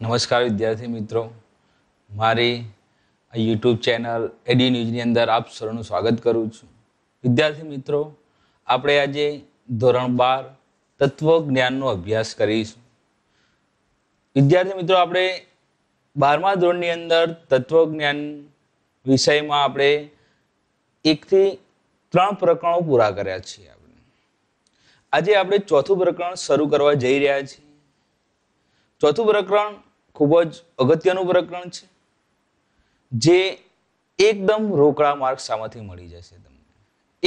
નમસ્કાર વિદ્યાર્થી મિત્રો મારી આ યુટ્યુબ ચેનલ એડી ન્યૂઝની અંદર આપ સૌનું સ્વાગત કરું છું વિદ્યાર્થી મિત્રો આપણે આજે ધોરણ બાર તત્વજ્ઞાનનો અભ્યાસ કરીશું વિદ્યાર્થી મિત્રો આપણે બારમા ધોરણની અંદર તત્વજ્ઞાન વિષયમાં આપણે એકથી ત્રણ પ્રકરણો પૂરા કર્યા છીએ આપણે આજે આપણે ચોથું પ્રકરણ શરૂ કરવા જઈ રહ્યા છીએ ચોથું પ્રકરણ ખૂબ જ અગત્યનું પ્રકરણ છે જે એકદમ રોકડા માર્ક્સ આમાંથી મળી જશે તમને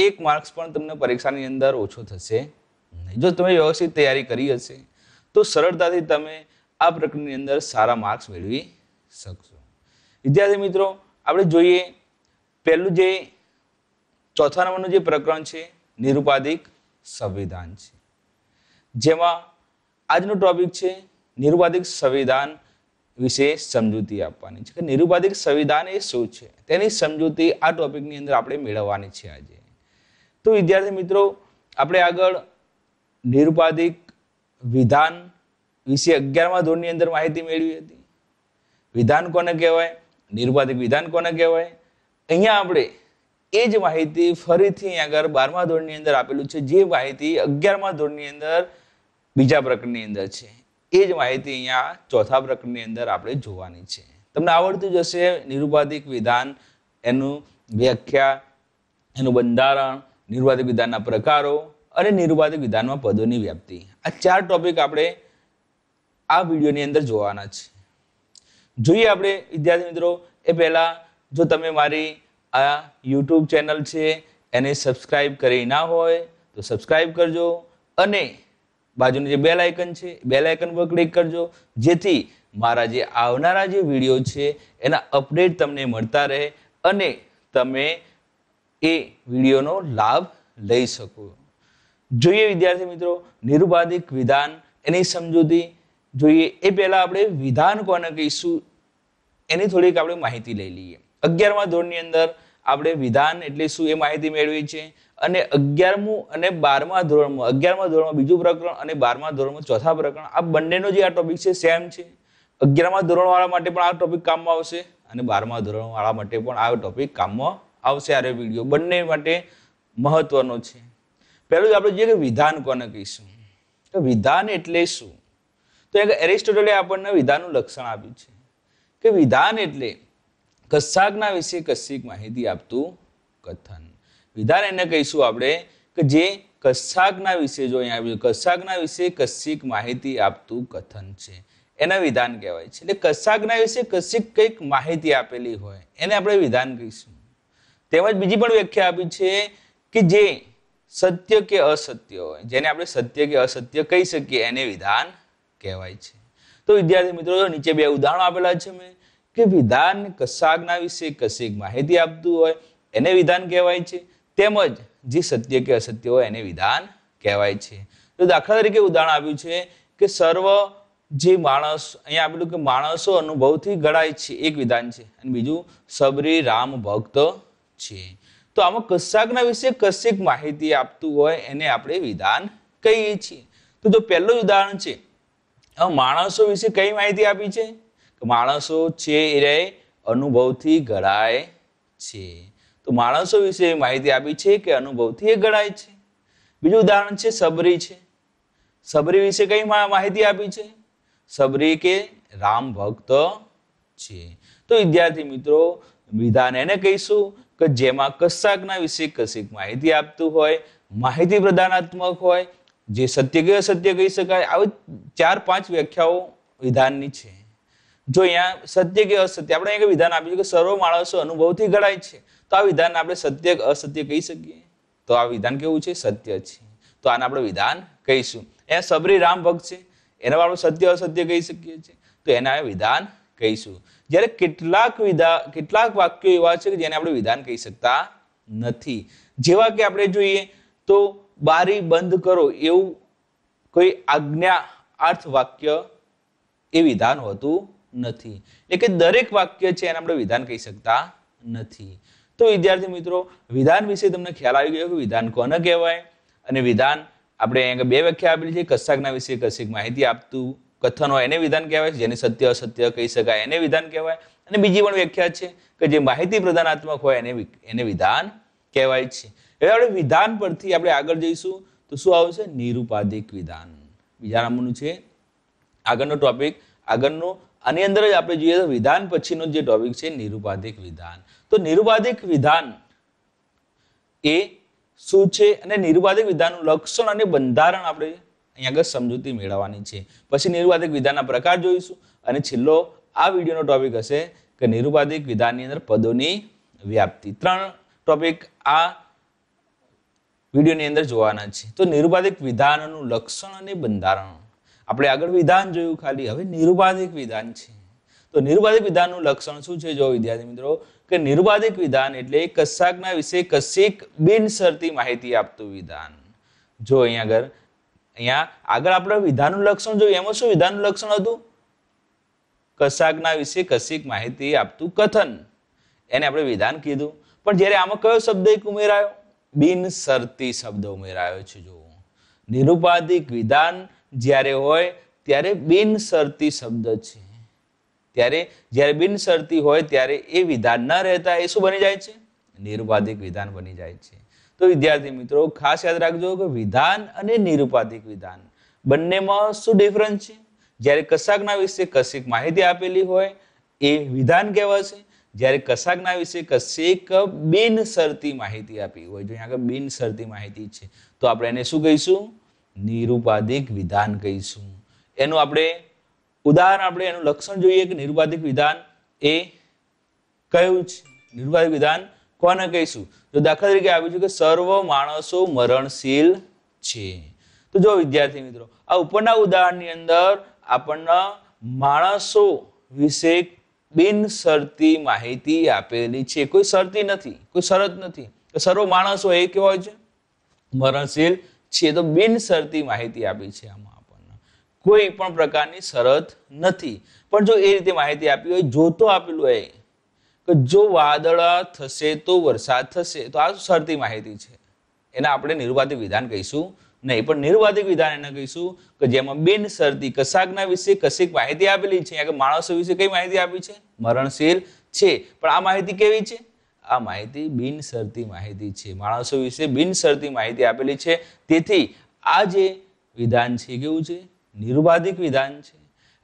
એક માર્ક્સ પણ તમને પરીક્ષાની અંદર ઓછો થશે નહીં જો તમે વ્યવસ્થિત તૈયારી કરી હશે તો સરળતાથી તમે આ પ્રકરણની અંદર સારા માર્ક્સ મેળવી શકશો વિદ્યાર્થી મિત્રો આપણે જોઈએ પહેલું જે ચોથા નંબરનું જે પ્રકરણ છે નિરુપાધિક સંવિધાન છે જેમાં આજનો ટોપિક છે નિરુપાધિક સંવિધાન વિશે સમજૂતી આપવાની છે કે નિરુપાધિક સંવિધાન એ શું છે તેની સમજૂતી આ ટોપિકની અંદર આપણે મેળવવાની છે આજે તો વિદ્યાર્થી મિત્રો આપણે આગળ નિરુપાધિક વિધાન વિશે અગિયારમા ધોરણની અંદર માહિતી મેળવી હતી વિધાન કોને કહેવાય નિરુપાધિક વિધાન કોને કહેવાય અહીંયા આપણે એ જ માહિતી ફરીથી આગળ બારમા ધોરણની અંદર આપેલું છે જે માહિતી અગિયારમા ધોરણની અંદર બીજા પ્રકરણની અંદર છે એ જ માહિતી અહીંયા ચોથા પ્રકરણની અંદર આપણે જોવાની છે તમને આવડતું જશે નિરુપાધિક વિધાન એનું વ્યાખ્યા એનું બંધારણ નિરુપાધિક વિધાનના પ્રકારો અને નિરુપાધિક વિધાનમાં પદોની વ્યાપ્તિ આ ચાર ટોપિક આપણે આ વિડીયોની અંદર જોવાના છે જોઈએ આપણે વિદ્યાર્થી મિત્રો એ પહેલાં જો તમે મારી આ યુટ્યુબ ચેનલ છે એને સબસ્ક્રાઈબ કરી ના હોય તો સબસ્ક્રાઈબ કરજો અને બાજુનું જે બેલ આઇકન છે બેલ આઇકન પર ક્લિક કરજો જેથી મારા જે આવનારા જે વિડીયો છે એના અપડેટ તમને મળતા રહે અને તમે એ વિડીયોનો લાભ લઈ શકો જોઈએ વિદ્યાર્થી મિત્રો નિરુપાધિક વિધાન એની સમજૂતી જોઈએ એ પહેલાં આપણે વિધાન કોને કહીશું એની થોડીક આપણે માહિતી લઈ લઈએ અગિયારમા ધોરણની અંદર આપણે વિધાન એટલે શું એ માહિતી મેળવી છે અને અગિયારમું અને બારમા ધોરણમાં અગિયારમા ધોરણમાં બીજું પ્રકરણ અને બારમા ધોરણમાં ચોથા પ્રકરણ આ બંનેનો જે આ ટોપિક છે સેમ છે અગિયારમા ધોરણવાળા માટે પણ આ ટોપિક કામમાં આવશે અને બારમા ધોરણવાળા માટે પણ આ ટોપિક કામમાં આવશે આ વિડીયો બંને માટે મહત્વનો છે પહેલું જ આપણે જોઈએ કે વિધાન કોને કહીશું તો વિધાન એટલે શું તો એક એરિસ્ટોટલે આપણને વિધાનનું લક્ષણ આપ્યું છે કે વિધાન એટલે કશાકના વિશે કશીક માહિતી આપતું કથન વિધાન એને કહીશું આપણે કે જે કશાકના વિશે જો અહીંયા આવ્યું કશાકના વિશે કશીક માહિતી આપતું કથન છે એને વિધાન કહેવાય છે એટલે કશાકના વિશે કશીક કંઈક માહિતી આપેલી હોય એને આપણે વિધાન કહીશું તેમજ બીજી પણ વ્યાખ્યા આપી છે કે જે સત્ય કે અસત્ય હોય જેને આપણે સત્ય કે અસત્ય કહી શકીએ એને વિધાન કહેવાય છે તો વિદ્યાર્થી મિત્રો નીચે બે ઉદાહરણો આપેલા છે મેં કે વિધાન કશાકના વિશે કશીક માહિતી આપતું હોય એને વિધાન કહેવાય છે તેમજ જે સત્ય કે અસત્ય હોય એને વિધાન કહેવાય છે તો દાખલા તરીકે ઉદાહરણ આપ્યું છે કે સર્વ જે માણસ અહીંયા આપેલું કે માણસો અનુભવથી ગળાય છે એક વિધાન છે અને બીજું સબરી રામ ભક્ત છે તો આમાં કશાકના વિશે કશીક માહિતી આપતું હોય એને આપણે વિધાન કહીએ છીએ તો જો પહેલું ઉદાહરણ છે માણસો વિશે કઈ માહિતી આપી છે માણસો છે એ અનુભવથી ઘડાય છે તો માણસો વિશે માહિતી આપી છે કે અનુભવથી એ ઘડાય છે બીજું ઉદાહરણ છે સબરી છે સબરી વિશે કઈ માહિતી આપી છે સબરી કે રામ ભક્ત છે તો વિદ્યાર્થી મિત્રો વિધાન એને કહીશું કે જેમાં કશાકના વિશે કશીક માહિતી આપતું હોય માહિતી પ્રદાનાત્મક હોય જે સત્ય કે અસત્ય કહી શકાય આવી ચાર પાંચ વ્યાખ્યાઓ વિધાનની છે જો અહીંયા સત્ય કે અસત્ય આપણે એક વિધાન આપ્યું કે સર્વ માણસો અનુભવથી ઘડાય છે તો આ વિધાન આપણે સત્ય કે અસત્ય કહી શકીએ તો આ વિધાન કેવું છે સત્ય છે તો આને આપણે વિધાન કહીશું એ સબરી રામ ભક્ત છે એના આપણે સત્ય અસત્ય કહી શકીએ છીએ તો એના વિધાન કહીશું જ્યારે કેટલાક વિધા કેટલાક વાક્યો એવા છે કે જેને આપણે વિધાન કહી શકતા નથી જેવા કે આપણે જોઈએ તો બારી બંધ કરો એવું કોઈ આજ્ઞા અર્થ વાક્ય એ વિધાન હોતું નથી એટલે કે દરેક વાક્ય છે એને આપણે વિધાન કહી શકતા નથી તો વિદ્યાર્થી મિત્રો વિધાન વિશે તમને ખ્યાલ આવી ગયો કે વિધાન કોને કહેવાય અને વિધાન આપણે અહીંયા બે વ્યાખ્યા આપેલી છે કશાકના વિશે કશીક માહિતી આપતું કથન હોય એને વિધાન કહેવાય જેને સત્ય અસત્ય કહી શકાય એને વિધાન કહેવાય અને બીજી પણ વ્યાખ્યા છે કે જે માહિતી પ્રદાનાત્મક હોય એને એને વિધાન કહેવાય છે હવે આપણે વિધાન પરથી આપણે આગળ જઈશું તો શું આવશે નિરુપાધિક વિધાન બીજા નામનું છે આગળનો ટોપિક આગળનો આની અંદર જ આપણે જોઈએ તો વિધાન પછીનો જે ટોપિક છે નિરુપાધિક વિધાન તો નિરુપાધિક વિધાન એ શું છે અને નિરુપાધિક વિધાનનું લક્ષણ અને બંધારણ આપણે અહીંયા આગળ સમજૂતી મેળવવાની છે પછી નિરુપાધિક વિધાનના પ્રકાર જોઈશું અને છેલ્લો આ વિડીયોનો ટોપિક હશે કે નિરુપાધિક વિધાનની અંદર પદોની વ્યાપ્તિ ત્રણ ટોપિક આ વિડીયોની અંદર જોવાના છે તો નિરુપાધિક વિધાનનું લક્ષણ અને બંધારણ આપણે આગળ વિધાન જોયું ખાલી હવે નિરુપાધિક વિધાન છે તો નિરુપાધિક વિધાનનું લક્ષણ શું છે જો વિદ્યાર્થી મિત્રો કે નિરુપાધિક વિધાન એટલે કશાકના વિશે કશીક બિનશરતી માહિતી આપતું વિધાન જો અહીંયા આગળ અહીંયા આગળ આપણે વિધાનનું લક્ષણ જોયું એમાં શું વિધાનનું લક્ષણ હતું કશાકના વિશે કશીક માહિતી આપતું કથન એને આપણે વિધાન કીધું પણ જ્યારે આમાં કયો શબ્દ એક ઉમેરાયો બિનસરતી શબ્દ ઉમેરાયો છે જુઓ નિરુપાધિક વિધાન જ્યારે હોય ત્યારે બિનસરતી શબ્દ છે ત્યારે જ્યારે બિનસરતી હોય ત્યારે એ વિધાન ન રહેતા એ શું બની જાય છે નિરુપાધિક વિધાન બની જાય છે તો વિદ્યાર્થી મિત્રો ખાસ યાદ રાખજો કે વિધાન અને નિરુપાધિક વિધાન બંનેમાં શું ડિફરન્સ છે જ્યારે કશાકના વિશે કશીક માહિતી આપેલી હોય એ વિધાન કહેવાશે જ્યારે કશાકના વિશે કશીક બિનસરતી માહિતી આપી હોય જો અહીંયા આગળ બિનશરતી માહિતી છે તો આપણે એને શું કહીશું નિરુપાધિક વિધાન કહીશું એનું આપણે ઉદાહરણ આપણે એનું લક્ષણ જોઈએ કે નિરુપાધિક વિધાન એ કયું છે નિરુપાધિક વિધાન કોને કહીશું તો દાખલા તરીકે આવ્યું છે કે સર્વ માણસો મરણશીલ છે તો જો વિદ્યાર્થી મિત્રો આ ઉપરના ઉદાહરણની અંદર આપણને માણસો વિશે બિનસરતી માહિતી આપેલી છે કોઈ શરતી નથી કોઈ શરત નથી સર્વ માણસો એ કેવા હોય છે મરણશીલ છીએ તો બિનશરતી માહિતી આપી છે આમાં આપણને કોઈ પણ પ્રકારની શરત નથી પણ જો એ રીતે માહિતી આપી હોય જોતો આપેલું હોય કે જો વાદળા થશે તો વરસાદ થશે તો આ શરતી માહિતી છે એને આપણે નિર્વાધિક વિધાન કહીશું નહીં પણ નિર્વાધિક વિધાન એને કહીશું કે જેમાં શરતી કશાકના વિશે કશીક માહિતી આપેલી છે કે માણસો વિશે કઈ માહિતી આપી છે મરણશીલ છે પણ આ માહિતી કેવી છે આ માહિતી બિનસરતી માહિતી છે માણસો વિશે બિનસરતી માહિતી આપેલી છે તેથી આ જે વિધાન છે કેવું છે નિર્વાધિક વિધાન છે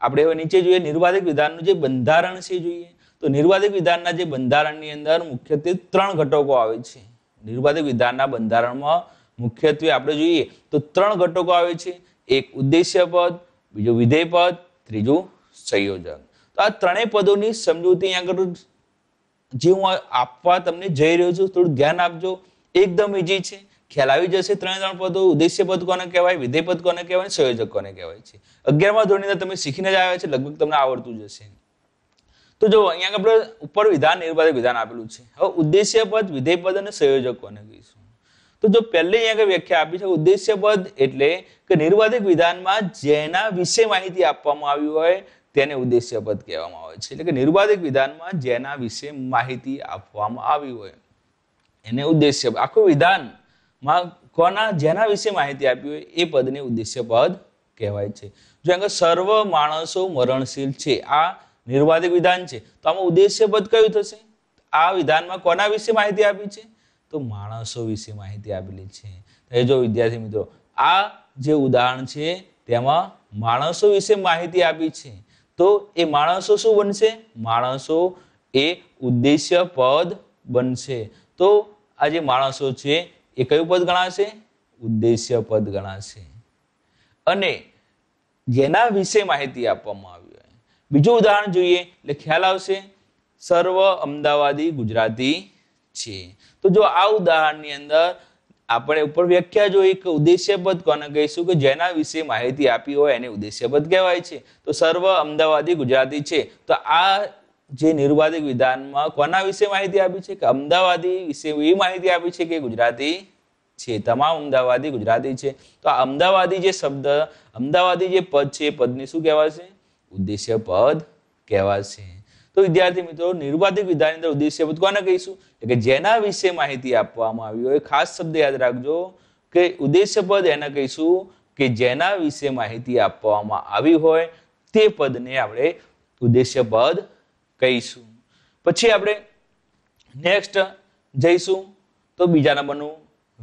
આપણે હવે નીચે જોઈએ નિર્વાધિક વિધાનનું જે બંધારણ છે જોઈએ તો નિર્વાધિક વિધાનના જે બંધારણની અંદર મુખ્યત્વે ત્રણ ઘટકો આવે છે નિર્વાધિક વિધાનના બંધારણમાં મુખ્યત્વે આપણે જોઈએ તો ત્રણ ઘટકો આવે છે એક ઉદ્દેશ્ય પદ બીજું વિધેય પદ ત્રીજું સંયોજન તો આ ત્રણેય પદોની સમજૂતી અહીંયા આગળ જે હું આપવા તમને જઈ રહ્યો છું થોડું ધ્યાન આપજો એકદમ ઇઝી છે ખ્યાલ આવી જશે ત્રણે ત્રણ પદો ઉદ્દેશ્ય પદ કોને કહેવાય વિધેય પદ કોને કહેવાય સંયોજક કોને કહેવાય છે અગિયારમા ધોરણી તમે શીખીને જ આવ્યા છે લગભગ તમને આવડતું જશે તો જો અહીંયા આપણે ઉપર વિધાન નિર્વાચક વિધાન આપેલું છે હવે ઉદ્દેશ્ય પદ વિધેય પદ અને સંયોજક કોને કહીશું તો જો પહેલી અહીંયા વ્યાખ્યા આપી છે ઉદ્દેશ્ય પદ એટલે કે નિર્વાચક વિધાનમાં જેના વિશે માહિતી આપવામાં આવી હોય તેને ઉદ્દેશ્ય પદ કહેવામાં આવે છે એટલે કે નિર્બાધિક વિધાનમાં જેના વિશે માહિતી આપવામાં આવી હોય એને ઉદ્દેશ્ય આખું વિધાનમાં કોના જેના વિશે માહિતી આપી હોય એ પદને ઉદ્દેશ્ય પદ કહેવાય છે જો કે સર્વ માણસો મરણશીલ છે આ નિર્વાધિક વિધાન છે તો આમાં ઉદ્દેશ્ય પદ કયું થશે આ વિધાનમાં કોના વિશે માહિતી આપી છે તો માણસો વિશે માહિતી આપેલી છે એ જો વિદ્યાર્થી મિત્રો આ જે ઉદાહરણ છે તેમાં માણસો વિશે માહિતી આપી છે તો એ માણસો શું બનશે માણસો એ ઉદ્દેશ્ય પદ બનશે તો આ જે માણસો છે એ કયું પદ ગણાશે ઉદ્દેશ્ય પદ ગણાશે અને જેના વિશે માહિતી આપવામાં આવી હોય બીજું ઉદાહરણ જોઈએ એટલે ખ્યાલ આવશે સર્વ અમદાવાદી ગુજરાતી છે તો જો આ ઉદાહરણની અંદર આપણે ઉપર વ્યાખ્યા જોઈ કે ઉદ્દેશ્યપદ કોને કહીશું કે જેના વિશે માહિતી આપી હોય એને ઉદ્દેશ્યપદ કહેવાય છે તો સર્વ અમદાવાદી ગુજરાતી છે તો આ જે નિર્વાધિક વિધાનમાં કોના વિશે માહિતી આપી છે કે અમદાવાદી વિશે એવી માહિતી આપી છે કે ગુજરાતી છે તમામ અમદાવાદી ગુજરાતી છે તો આ અમદાવાદી જે શબ્દ અમદાવાદી જે પદ છે એ પદને શું કહેવાશે ઉદ્દેશ્ય પદ કહેવાશે તો વિદ્યાર્થી મિત્રો નિર્વાધિક વિધાની અંદર ઉદ્દેશ્ય પદ કહીશું એટલે કે જેના વિશે માહિતી આપવામાં આવી હોય ખાસ શબ્દ યાદ રાખજો કે ઉદ્દેશ્ય પદ એને કહીશું કે જેના વિશે માહિતી આપવામાં આવી હોય તે પદને આપણે ઉદ્દેશ્ય પદ કહીશું પછી આપણે નેક્સ્ટ જઈશું તો બીજા નંબરનું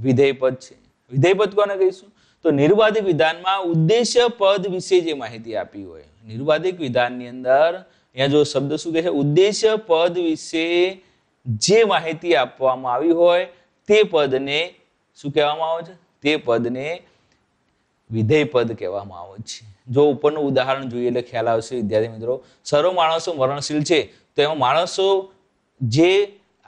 વિધેય પદ છે વિધેય પદ કોને કહીશું તો નિર્વાધિક વિધાનમાં ઉદ્દેશ્ય પદ વિશે જે માહિતી આપી હોય નિર્વાધિક વિધાનની અંદર અહીંયા જો શબ્દ શું કહે છે ઉદ્દેશ્ય પદ વિશે જે માહિતી આપવામાં આવી હોય તે પદને શું કહેવામાં આવે છે તે પદને વિધેય પદ કહેવામાં આવે છે જો ઉપરનું ઉદાહરણ જોઈએ એટલે ખ્યાલ આવશે વિદ્યાર્થી મિત્રો સર્વ માણસો મરણશીલ છે તો એમાં માણસો જે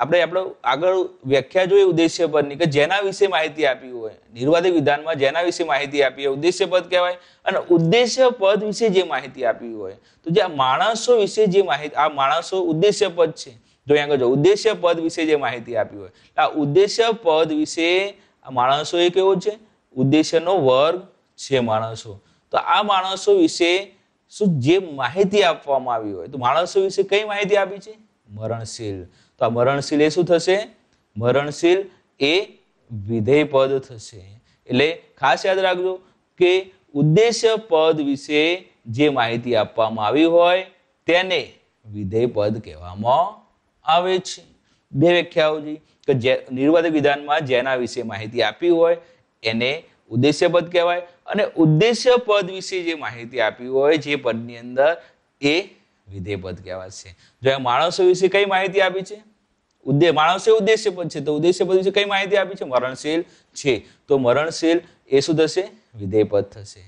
આપણે આપણો આગળ વ્યાખ્યા જોઈએ ઉદ્દેશ્ય પદની કે જેના વિશે માહિતી આપી હોય નિર્વાધિક વિધાનમાં જેના વિશે માહિતી આપી હોય ઉદ્દેશ્ય પદ કહેવાય અને ઉદ્દેશ્ય પદ વિશે જે માહિતી આપી હોય તો જે આ માણસો વિશે જે માહિતી આ માણસો ઉદ્દેશ્ય પદ છે જો અહીંયા આગળ જો ઉદ્દેશ્ય પદ વિશે જે માહિતી આપી હોય આ ઉદ્દેશ્ય પદ વિશે આ માણસો એ કેવો છે ઉદ્દેશ્યનો વર્ગ છે માણસો તો આ માણસો વિશે શું જે માહિતી આપવામાં આવી હોય તો માણસો વિશે કઈ માહિતી આપી છે મરણશીલ તો આ મરણશીલ એ શું થશે મરણશીલ એ વિધેય પદ થશે એટલે ખાસ યાદ રાખજો કે ઉદ્દેશ્ય પદ વિશે જે માહિતી આપવામાં આવી હોય તેને વિધેય પદ કહેવામાં આવે છે બે વ્યાખ્યાઓ જોઈ કે જે નિર્વાદક વિધાનમાં જેના વિશે માહિતી આપી હોય એને ઉદ્દેશ્ય પદ કહેવાય અને ઉદ્દેશ્ય પદ વિશે જે માહિતી આપી હોય જે પદની અંદર એ વિધેયપદ કહેવાય છે જો આ માણસો વિશે કઈ માહિતી આપી છે ઉદ્દેશ માણસે ઉદ્દેશ્ય છે તો ઉદ્દેશ્ય વિશે કઈ માહિતી આપી છે મરણશીલ છે તો મરણશીલ એ શું થશે વિધેયપદ થશે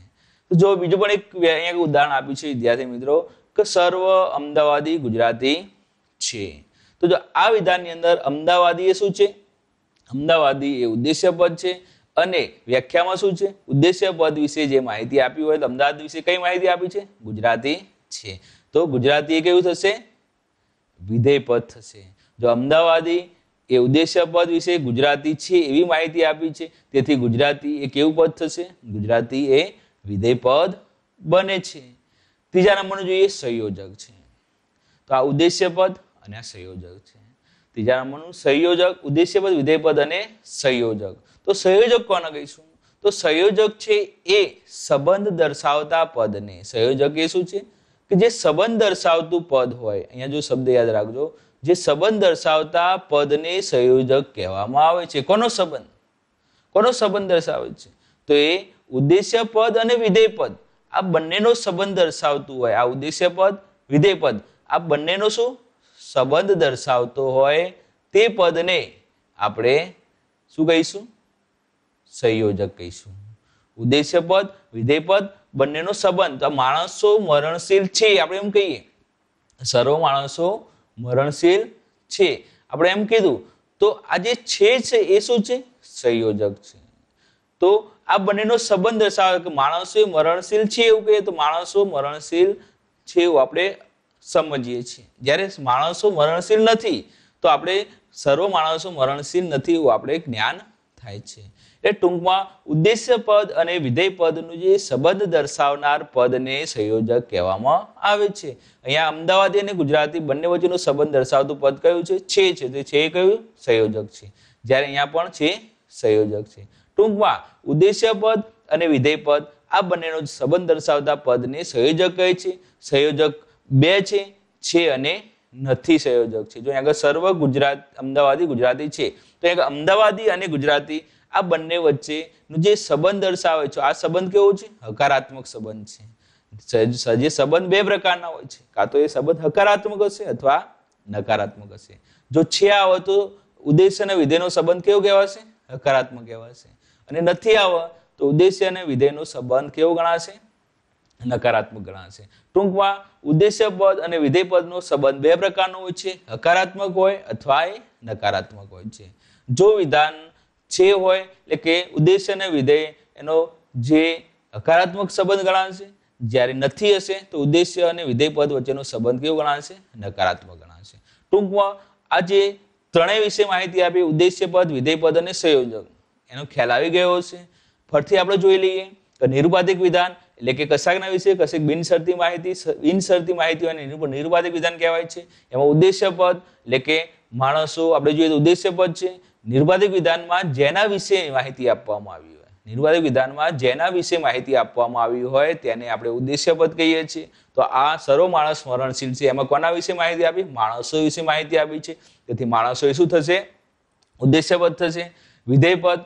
જો બીજું પણ એક અહીંયા ઉદાહરણ આપ્યું છે વિદ્યાર્થી મિત્રો કે સર્વ અમદાવાદી ગુજરાતી છે તો જો આ વિધાનની અંદર અમદાવાદી એ શું છે અમદાવાદી એ ઉદ્દેશ્યપદ છે અને વ્યાખ્યામાં શું છે ઉદ્દેશ્યપદ વિશે જે માહિતી આપી હોય તો અમદાવાદ વિશે કઈ માહિતી આપી છે ગુજરાતી છે તો ગુજરાતી એ કેવું થશે વિધેય પદ થશે જો અમદાવાદી એ ઉદ્દેશ્ય પદ વિશે ગુજરાતી છે એવી માહિતી આપી છે તેથી ગુજરાતી એ કેવું પદ થશે ગુજરાતી એ વિધેય પદ બને છે ત્રીજા નંબરનું જોઈએ સંયોજક છે તો આ ઉદ્દેશ્ય પદ અને આ સંયોજક છે ત્રીજા નંબરનું સંયોજક ઉદ્દેશ્ય પદ વિધેય પદ અને સંયોજક તો સંયોજક કોને કહીશું તો સંયોજક છે એ સંબંધ દર્શાવતા પદને સંયોજક એ શું છે કે જે સંબંધ દર્શાવતું પદ હોય અહીંયા જો શબ્દ યાદ રાખજો જે સંબંધ દર્શાવતા પદને સંયોજક કહેવામાં આવે છે કોનો સંબંધ કોનો સંબંધ દર્શાવે છે તો એ ઉદ્દેશ્ય પદ અને વિધેય પદ આ બંનેનો સંબંધ દર્શાવતું હોય આ ઉદ્દેશ્ય પદ વિધેય પદ આ બંનેનો શું સંબંધ દર્શાવતો હોય તે પદને આપણે શું કહીશું સંયોજક કહીશું ઉદ્દેશ્ય પદ વિધેય પદ બંનેનો સંબંધ તો માણસો મરણશીલ છે આપણે એમ કહીએ સર્વ માણસો મરણશીલ છે આપણે એમ કીધું તો આ જે છે છે એ શું છે સંયોજક છે તો આ બંનેનો સંબંધ દર્શાવે કે માણસો મરણશીલ છે એવું કહીએ તો માણસો મરણશીલ છે એવું આપણે સમજીએ છીએ જ્યારે માણસો મરણશીલ નથી તો આપણે સર્વ માણસો મરણશીલ નથી એવું આપણે જ્ઞાન થાય છે એટલે ટૂંકમાં ઉદ્દેશ્ય પદ અને વિધેય પદનું જે સંબંધ દર્શાવનાર પદને સંયોજક કહેવામાં આવે છે અહીંયા અમદાવાદી અને ગુજરાતી બંને વચ્ચેનું સંબંધ દર્શાવતું પદ કયું છે છે છે તો છે કયું સંયોજક છે જ્યારે અહીંયા પણ છે સંયોજક છે ટૂંકમાં ઉદ્દેશ્ય પદ અને વિધેય પદ આ બંનેનો સંબંધ દર્શાવતા પદને સંયોજક કહે છે સંયોજક બે છે છે અને નથી સંયોજક છે જો આગળ સર્વ ગુજરાત અમદાવાદી ગુજરાતી છે તો અમદાવાદી અને ગુજરાતી આ બંને વચ્ચેનું જે સંબંધ દર્શાવે છે આ સંબંધ કેવો છે હકારાત્મક સંબંધ છે જે સંબંધ બે પ્રકારના હોય છે કાં તો એ સંબંધ હકારાત્મક હશે અથવા નકારાત્મક હશે જો છે આવે તો ઉદ્દેશ્ય અને વિધેયનો સંબંધ કેવો કહેવાશે હકારાત્મક કહેવાશે અને નથી આવે તો ઉદ્દેશ્ય અને વિધેયનો સંબંધ કેવો ગણાશે નકારાત્મક ગણાશે ટૂંકમાં ઉદ્દેશ્ય પદ અને વિધેય પદનો સંબંધ બે પ્રકારનો હોય છે હકારાત્મક હોય અથવા એ નકારાત્મક હોય છે જો વિધાન છે હોય એટલે કે ઉદ્દેશ્ય અને વિધેય એનો જે હકારાત્મક સંબંધ ગણાશે જ્યારે નથી હશે તો ઉદ્દેશ્ય અને વિધેય પદ વચ્ચેનો સંબંધ કેવો ગણાશે નકારાત્મક ગણાશે ટૂંકમાં આ જે ત્રણેય વિશે માહિતી આપી ઉદ્દેશ્ય પદ વિધેય પદ અને સંયોજક એનો ખ્યાલ આવી ગયો હશે ફરીથી આપણે જોઈ લઈએ કે નિરુપાધિક વિધાન એટલે કે કશાકના વિશે કશેક બિનસરતી માહિતી બિનસરતી માહિતી અને નિરુપાધિક વિધાન કહેવાય છે એમાં ઉદ્દેશ્ય પદ એટલે કે માણસો આપણે જોઈએ તો ઉદ્દેશ્ય પદ છે નિર્બાધિક વિધાનમાં જેના વિશે માહિતી આપવામાં આવી હોય નિર્બાધિક વિધાનમાં જેના વિશે માહિતી આપવામાં આવી હોય તેને આપણે ઉદ્દેશ્યપદ કહીએ છીએ તો આ સર્વ માણસ સ્મરણશીલ છે એમાં કોના વિશે માહિતી આપી માણસો વિશે માહિતી આપી છે તેથી માણસો શું થશે ઉદ્દેશ્યપદ થશે વિધેયપદ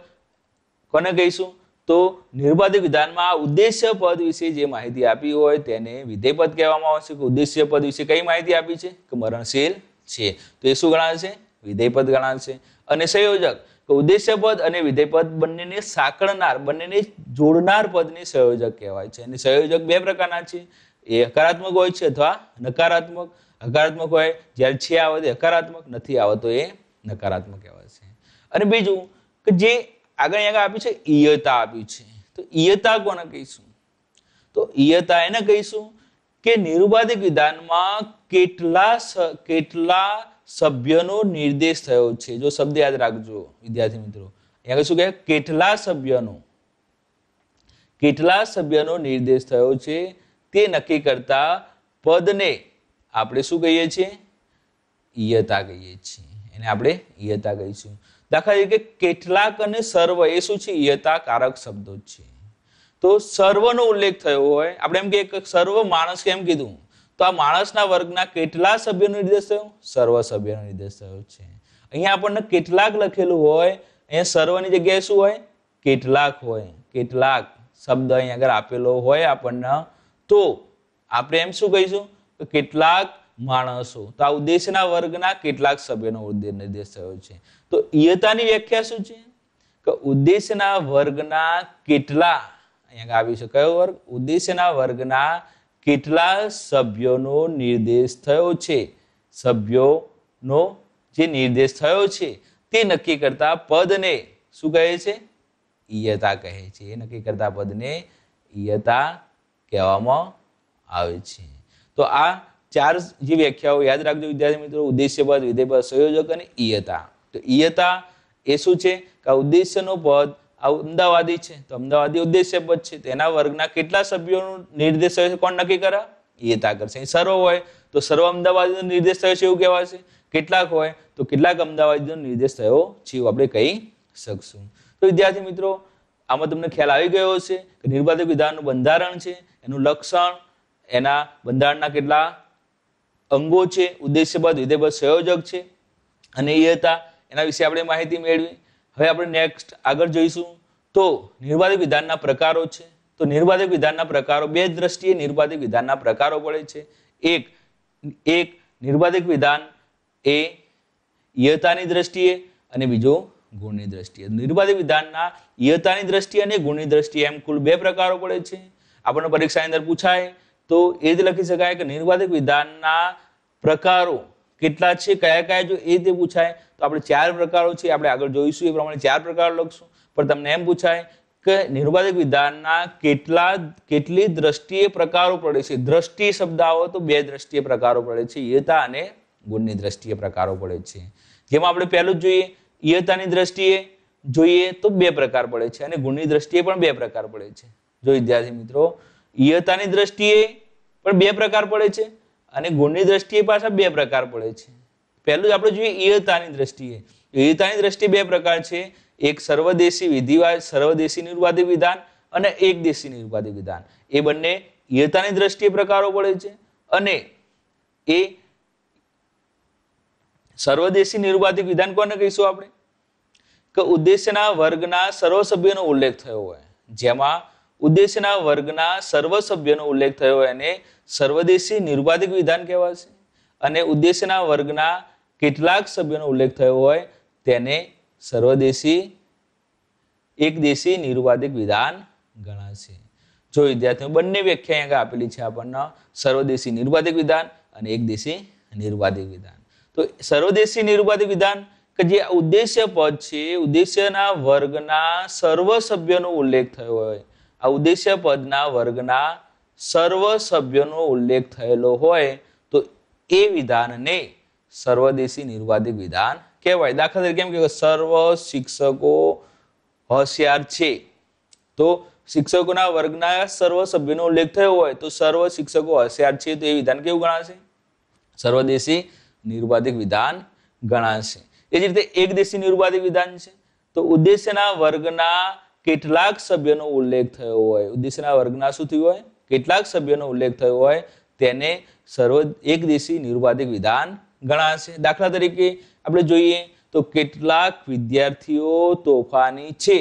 કોને કહીશું તો નિર્બાધિક વિધાનમાં ઉદ્દેશ્ય પદ વિશે જે માહિતી આપી હોય તેને વિધેયપદ કહેવામાં આવશે કે ઉદ્દેશ્યપદ વિશે કઈ માહિતી આપી છે કે મરણશીલ છે તો એ શું ગણાશે વિધેયપદ પદ ગણાશે અને સંયોજક ઉદ્દેશ્ય પદ અને વિધેય પદ બંનેને સાંકળનાર બંનેને જોડનાર પદને સંયોજક કહેવાય છે અને સંયોજક બે પ્રકારના છે એ હકારાત્મક હોય છે અથવા નકારાત્મક હકારાત્મક હોય જ્યારે છે આવે હકારાત્મક નથી આવતો એ નકારાત્મક કહેવાય છે અને બીજું કે જે આગળ આગળ આપ્યું છે ઈયતા આપ્યું છે તો ઈયતા કોને કહીશું તો ઈયતા એને કહીશું કે નિરૂપાધિક વિધાનમાં કેટલા કેટલા સભ્યનો નિર્દેશ થયો છે જો શબ્દ યાદ રાખજો વિદ્યાર્થી મિત્રો અહીંયા શું કહે કેટલા સભ્યનો કેટલા સભ્યનો નિર્દેશ થયો છે તે નક્કી કરતા પદને આપણે શું કહીએ છીએ ઈયતા કહીએ છીએ એને આપણે ઈયતા કહીશું દાખલા તરીકે કેટલાક અને સર્વ એ શું છે ઈયતા કારક શબ્દો છે તો સર્વનો ઉલ્લેખ થયો હોય આપણે એમ કે સર્વ માણસ કેમ કીધું તો આ માણસના વર્ગના કેટલા સભ્યોનો નિર્દેશ થયો સર્વ સભ્યોનો નિર્દેશ થયો છે અહીંયા આપણને કેટલાક લખેલું હોય અહીંયા સર્વની જગ્યાએ શું હોય કેટલાક હોય કેટલાક શબ્દ અહીંયા આગળ આપેલો હોય આપણને તો આપણે એમ શું કહીશું કે કેટલાક માણસો તો આ ઉદ્દેશના વર્ગના કેટલાક સભ્યોનો નિર્દેશ થયો છે તો ઈયતાની વ્યાખ્યા શું છે કે ઉદ્દેશના વર્ગના કેટલા અહીંયા આવી છે કયો વર્ગ ઉદ્દેશના વર્ગના કેટલા સભ્યોનો નિર્દેશ થયો છે સભ્યોનો જે નિર્દેશ થયો છે તે નક્કી કરતા પદને શું કહે છે ઈયતા કહે છે એ નક્કી કરતા પદને ઈયતા કહેવામાં આવે છે તો આ ચાર જે વ્યાખ્યાઓ યાદ રાખજો વિદ્યાર્થી મિત્રો ઉદ્દેશ્ય પદ વિધેય પદ સંયોજક અને ઈયતા તો ઈયતા એ શું છે કે ઉદ્દેશ્યનો પદ આ અમદાવાદી છે તો અમદાવાદી ઉદ્દેશ્યબદ્ધ છે તો એના વર્ગના કેટલા સભ્યોનું નિર્દેશ થયો છે કોણ નક્કી કરા એ તા કરશે સર્વ હોય તો સર્વ અમદાવાદીનો નિર્દેશ થયો છે એવું કહેવાશે કેટલાક હોય તો કેટલાક અમદાવાદીનો નિર્દેશ થયો છે એવું આપણે કહી શકશું તો વિદ્યાર્થી મિત્રો આમાં તમને ખ્યાલ આવી ગયો હશે કે નિર્બાધક વિધાનનું બંધારણ છે એનું લક્ષણ એના બંધારણના કેટલા અંગો છે ઉદ્દેશ્યબદ્ધ વિધેયબદ્ધ સંયોજક છે અને એ હતા એના વિશે આપણે માહિતી મેળવી હવે આપણે નેક્સ્ટ આગળ જોઈશું તો નિર્વાધિત વિધાનના પ્રકારો છે તો નિર્વાધિત વિધાનના પ્રકારો બે દ્રષ્ટિએ નિર્વાધિત વિધાનના પ્રકારો પડે છે એક એક નિર્વાધિત વિધાન એ યતાની દ્રષ્ટિએ અને બીજો ગુણની દ્રષ્ટિએ નિર્વાધિત વિધાનના યતાની દ્રષ્ટિએ અને ગુણની દ્રષ્ટિએ એમ કુલ બે પ્રકારો પડે છે આપણને પરીક્ષાની અંદર પૂછાય તો એ જ લખી શકાય કે નિર્વાધિત વિધાનના પ્રકારો કેટલા છે કયા કયા જો એ તે પૂછાય તો આપણે ચાર પ્રકારો છે આપણે આગળ જોઈશું એ પ્રમાણે ચાર પ્રકાર લખશું પણ તમને એમ પૂછાય કે નિરુપાધિક વિધાનના કેટલા કેટલી દ્રષ્ટિએ પ્રકારો પડે છે દ્રષ્ટિ શબ્દ આવો તો બે દ્રષ્ટિએ પ્રકારો પડે છે યતા અને ગુણની દ્રષ્ટિએ પ્રકારો પડે છે જેમાં આપણે પહેલું જોઈએ યતાની દ્રષ્ટિએ જોઈએ તો બે પ્રકાર પડે છે અને ગુણની દ્રષ્ટિએ પણ બે પ્રકાર પડે છે જો વિદ્યાર્થી મિત્રો ઈયતાની દ્રષ્ટિએ પણ બે પ્રકાર પડે છે અને ગુણની દ્રષ્ટિએ પાછા બે પ્રકાર પડે છે પહેલું જ આપણે જોઈએ ઈયતાની દ્રષ્ટિએ ઈયતાની દ્રષ્ટિએ બે પ્રકાર છે એક સર્વદેશી વિધિવાદ સર્વદેશી નિર્વાદી વિધાન અને એક દેશી નિર્વાદી વિધાન એ બંને ઈયતાની દ્રષ્ટિએ પ્રકારો પડે છે અને એ સર્વદેશી નિર્વાદી વિધાન કોને કહીશું આપણે કે ઉદ્દેશ્યના વર્ગના સર્વ સભ્યનો ઉલ્લેખ થયો હોય જેમાં ઉદ્દેશ્યના વર્ગના સર્વ સભ્યનો ઉલ્લેખ થયો હોય એને સર્વદેશી નિર્બાધિક વિધાન કહેવાશે અને ઉદ્દેશ્યના વર્ગના કેટલાક સભ્યોનો ઉલ્લેખ થયો હોય તેને સર્વદેશી એક દેશી નિર્વાધિક વિધાન ગણાશે જો વિદ્યાર્થીઓ બંને વ્યાખ્યા અહીંયા આપેલી છે આપણને સર્વદેશી નિર્વાધિક વિધાન અને એક દેશી નિર્વાધિક વિધાન તો સર્વદેશી નિર્વાધિક વિધાન કે જે ઉદ્દેશ્ય પદ છે ઉદ્દેશ્યના વર્ગના સર્વ સભ્યોનો ઉલ્લેખ થયો હોય આ ઉદ્દેશ્ય પદના વર્ગના સર્વ સભ્યનો ઉલ્લેખ થયેલો હોય તો એ વિધાનને સર્વદેશી નિર્વાધિક વિધાન કહેવાય દાખલા તરીકે એમ કે સર્વ શિક્ષકો હોશિયાર છે તો શિક્ષકોના વર્ગના સર્વ સભ્યનો ઉલ્લેખ થયો હોય તો સર્વ શિક્ષકો હોશિયાર છે તો એ વિધાન કેવું ગણાશે સર્વદેશી નિર્વાધિક વિધાન ગણાશે એ જ રીતે એક દેશી નિર્વાધિક વિધાન છે તો ઉદ્દેશ્યના વર્ગના કેટલાક સભ્યનો ઉલ્લેખ થયો હોય ઉદ્દેશ્યના વર્ગના શું થયું હોય કેટલાક સભ્યોનો ઉલ્લેખ થયો હોય તેને સર્વ એકદેશી નિરુપાધિક વિધાન ગણાશે દાખલા તરીકે આપણે જોઈએ તો કેટલાક વિદ્યાર્થીઓ તોફાની છે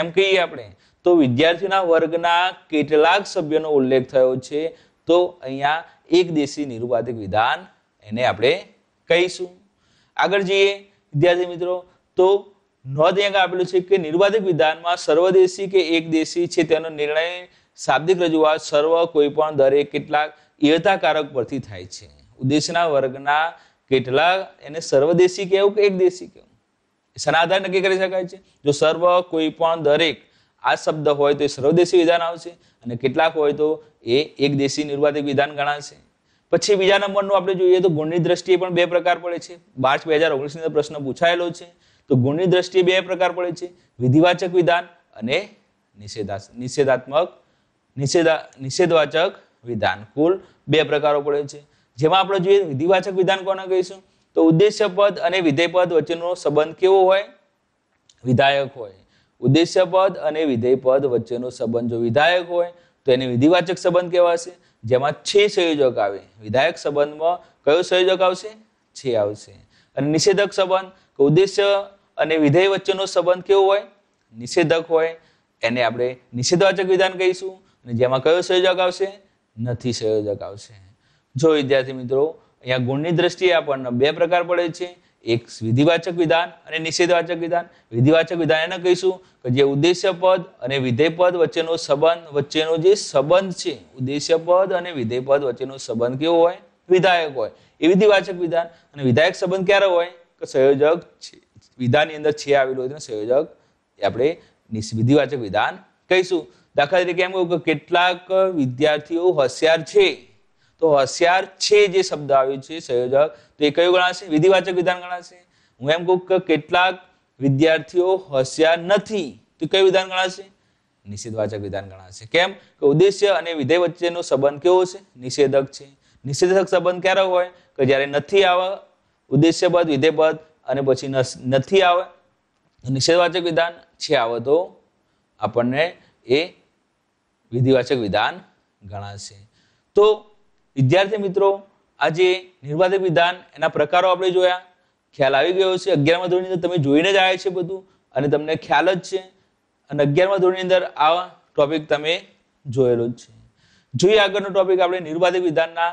એમ કહીએ આપણે તો વિદ્યાર્થીઓના વર્ગના કેટલાક સભ્યોનો ઉલ્લેખ થયો છે તો અહીંયા એકદેશી નિરુપાધિક વિધાન એને આપણે કહીશું આગળ જઈએ વિદ્યાર્થી મિત્રો તો નોંધ અહીંયા આપેલું છે કે નિરુપાધિક વિધાનમાં સર્વદેશી કે એકદેશી છે તેનો નિર્ણય શાબ્દિક રજૂઆત સર્વ કોઈપણ દરેક કેટલાક ઈયતાકારક પરથી થાય છે ઉદ્દેશના વર્ગના કેટલા એને સર્વદેશી કહેવું કે એક દેશી કેવું સનાધાર નક્કી કરી શકાય છે જો સર્વ કોઈ પણ દરેક આ શબ્દ હોય તો એ સર્વદેશી વિધાન આવશે અને કેટલાક હોય તો એ એક દેશી નિર્વાધિક વિધાન ગણાશે પછી બીજા નંબરનું આપણે જોઈએ તો ગુણની દ્રષ્ટિએ પણ બે પ્રકાર પડે છે માર્ચ બે હજાર ઓગણીસની અંદર પ્રશ્ન પૂછાયેલો છે તો ગુણની દ્રષ્ટિએ બે પ્રકાર પડે છે વિધિવાચક વિધાન અને નિષેધા નિષેધાત્મક નિષેધા નિષેધવાચક વિધાન કુલ બે પ્રકારો પડે છે જેમાં આપણે જોઈએ વિધિવાચક વિધાન કોને કહીશું તો ઉદ્દેશ્ય પદ અને વિધેય પદ વચ્ચેનો સંબંધ કેવો હોય વિધાયક હોય ઉદ્દેશ્ય પદ અને વિધેય પદ વચ્ચેનો સંબંધ જો વિધાયક હોય તો એને વિધિવાચક સંબંધ કહેવાશે જેમાં છે સંયોજક આવે વિધાયક સંબંધમાં કયો સંયોજક આવશે છે આવશે અને નિષેધક સંબંધ કે ઉદ્દેશ્ય અને વિધેય વચ્ચેનો સંબંધ કેવો હોય નિષેધક હોય એને આપણે નિષેધવાચક વિધાન કહીશું અને જેમાં કયો સંયોજક આવશે નથી સંયોજક આવશે જો વિદ્યાર્થી મિત્રો અહીંયા ગુણની દ્રષ્ટિએ આપણને બે પ્રકાર પડે છે એક વિધિવાચક વિધાન અને નિષેધવાચક વિધાન વિધિવાચક વિધાન એને કહીશું કે જે ઉદ્દેશ્ય પદ અને વિધેય પદ વચ્ચેનો સંબંધ વચ્ચેનો જે સંબંધ છે ઉદ્દેશ્ય પદ અને વિધેય પદ વચ્ચેનો સંબંધ કેવો હોય વિધાયક હોય એ વિધિવાચક વિધાન અને વિધાયક સંબંધ ક્યારે હોય કે સંયોજક વિધાનની અંદર છે આવેલું હોય સંયોજક આપણે વિધિવાચક વિધાન કહીશું દાખલા તરીકે એમ કહું કે કેટલાક વિદ્યાર્થીઓ હોશિયાર છે તો હોશિયાર છે જે શબ્દ આવ્યો છે સંયોજક તો એ કયું ગણાશે વિધિવાચક વિધાન ગણાશે હું એમ કહું કે કેટલાક વિદ્યાર્થીઓ હોશિયાર નથી તો કયું વિધાન ગણાશે નિષેધવાચક વિધાન ગણાશે કેમ કે ઉદ્દેશ્ય અને વિધેય વચ્ચેનો સંબંધ કેવો છે નિષેધક છે નિષેધક સંબંધ ક્યારે હોય કે જ્યારે નથી આવે ઉદ્દેશ્યપદ વિધેયપદ અને પછી નથી આવે નિષેધવાચક વિધાન છે આવે તો આપણને એ વિધિવાચક વિધાન ગણાશે તો વિદ્યાર્થી મિત્રો આજે નિર્વાચક વિધાન એના પ્રકારો આપણે જોયા ખ્યાલ આવી ગયો છે અગિયારમા ધોરણની અંદર તમે જોઈને જ આવ્યા છે બધું અને તમને ખ્યાલ જ છે અને અગિયારમા ધોરણની અંદર આ ટોપિક તમે જોયેલો જ છે જોઈએ આગળનો ટોપિક આપણે નિર્વાધિક વિધાનના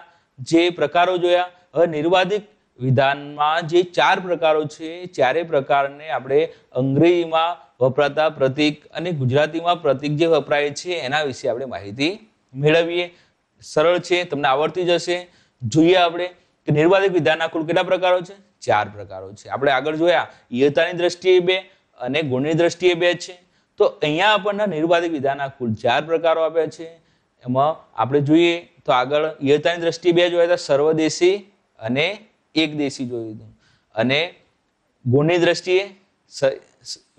જે પ્રકારો જોયા હવે નિર્વાધિક વિધાનમાં જે ચાર પ્રકારો છે ચારે પ્રકારને આપણે અંગ્રેજીમાં વપરાતા પ્રતિક અને ગુજરાતીમાં પ્રતિક જે વપરાય છે એના વિશે આપણે માહિતી મેળવીએ સરળ છે તમને આવડતી જશે જોઈએ આપણે કે નિર્વાધિક વિધાનના કુલ કેટલા પ્રકારો છે ચાર પ્રકારો છે આપણે આગળ જોયા ઈયતાની દ્રષ્ટિએ બે અને ગુણની દ્રષ્ટિએ બે છે તો અહીંયા આપણને નિર્વાધિક વિધાનના કુલ ચાર પ્રકારો આપ્યા છે એમાં આપણે જોઈએ તો આગળ ઈયતાની દ્રષ્ટિએ બે જોયા હતા સર્વદેશી અને એકદેશી જોયું હતું અને ગુણની દ્રષ્ટિએ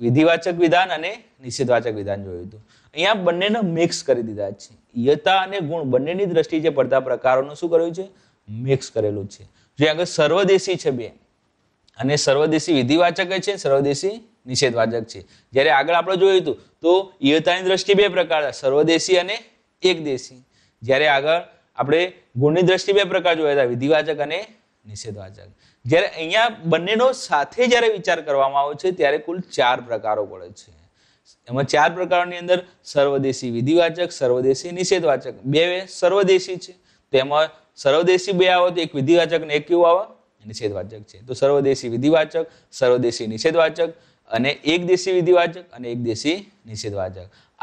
વિધિવાચક વિધાન અને નિષેધવાચક વિધાન જોયું હતું અહીંયા બંનેને મિક્સ કરી દીધા છે યતા અને ગુણ બંનેની દ્રષ્ટિએ જે પડતા પ્રકારોનું શું કર્યું છે મિક્સ કરેલું છે જે આગળ સર્વદેશી છે બે અને સર્વદેશી વિધિવાચક છે સર્વદેશી નિષેધવાચક છે જ્યારે આગળ આપણે જોયું હતું તો યતાની દ્રષ્ટિ બે પ્રકાર સર્વદેશી અને એકદેશી જ્યારે આગળ આપણે ગુણની દ્રષ્ટિ બે પ્રકાર જોયા હતા વિધિવાચક અને નિષેધવાચક જ્યારે અહીંયા બંનેનો સાથે જ્યારે વિચાર કરવામાં આવે છે ત્યારે કુલ ચાર પ્રકારો પડે છે એમાં ચાર પ્રકારોની અંદર સર્વદેશી વિધિવાચક સર્વદેશી નિષેધવાચક બે સર્વદેશી છે તો એમાં સર્વદેશી બે આવે તો એક વિધિવાચક ને એક કેવું આવે નિષેધવાચક છે તો સર્વદેશી વિધિવાચક સર્વદેશી નિષેધવાચક અને એક દેશી વિધિવાચક અને એક દેશી નિષેધવાચક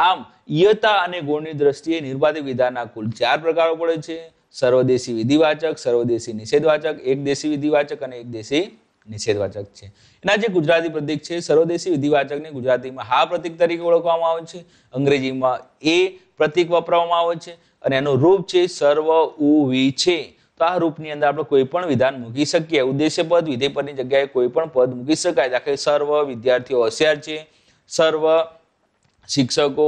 આમ ઈયતા અને ગુણની દ્રષ્ટિએ નિર્બાધિક વિધાનના કુલ ચાર પ્રકારો પડે છે સર્વદેશી વિધિવાચક સર્વદેશી નિષેધવાચક એક દેશી વિધિવાચક અને એક દેશી નિષેધવાચક છે એના જે ગુજરાતી પ્રતિક છે સર્વદેશી વિધિવાચકને ગુજરાતીમાં હા પ્રતિક તરીકે ઓળખવામાં આવે છે અંગ્રેજીમાં એ પ્રતિક વાપરવામાં આવે છે અને એનું રૂપ છે સર્વ ઉવી છે તો આ રૂપની અંદર આપણે કોઈ પણ વિધાન મૂકી શકીએ ઉદ્દેશ્ય પદ વિધેય પદની જગ્યાએ કોઈ પણ પદ મૂકી શકાય દાખલે સર્વ વિદ્યાર્થીઓ હોશિયાર છે સર્વ શિક્ષકો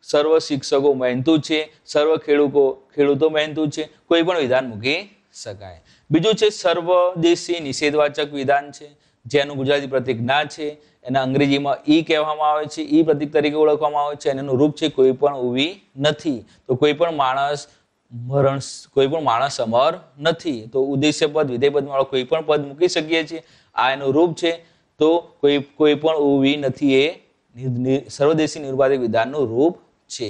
સર્વ શિક્ષકો મહેનતુ છે સર્વ ખેડૂતો ખેડૂતો મહેનતુ છે કોઈ પણ વિધાન મૂકી શકાય બીજું છે સર્વદેશી નિષેધવાચક વિધાન છે જેનું ગુજરાતી પ્રતિક ના છે એના અંગ્રેજીમાં ઈ કહેવામાં આવે છે ઈ પ્રતિક તરીકે ઓળખવામાં આવે છે અને એનું રૂપ છે કોઈ પણ ઉભી નથી તો કોઈ પણ માણસ મરણ કોઈ પણ માણસ અમર નથી તો ઉદ્દેશ્ય પદ વિધેય પદ વાળો કોઈ પણ પદ મૂકી શકીએ છીએ આ એનું રૂપ છે તો કોઈ કોઈ પણ ઉવી નથી એ સર્વદેશી નિર્વાચક વિધાનનું રૂપ છે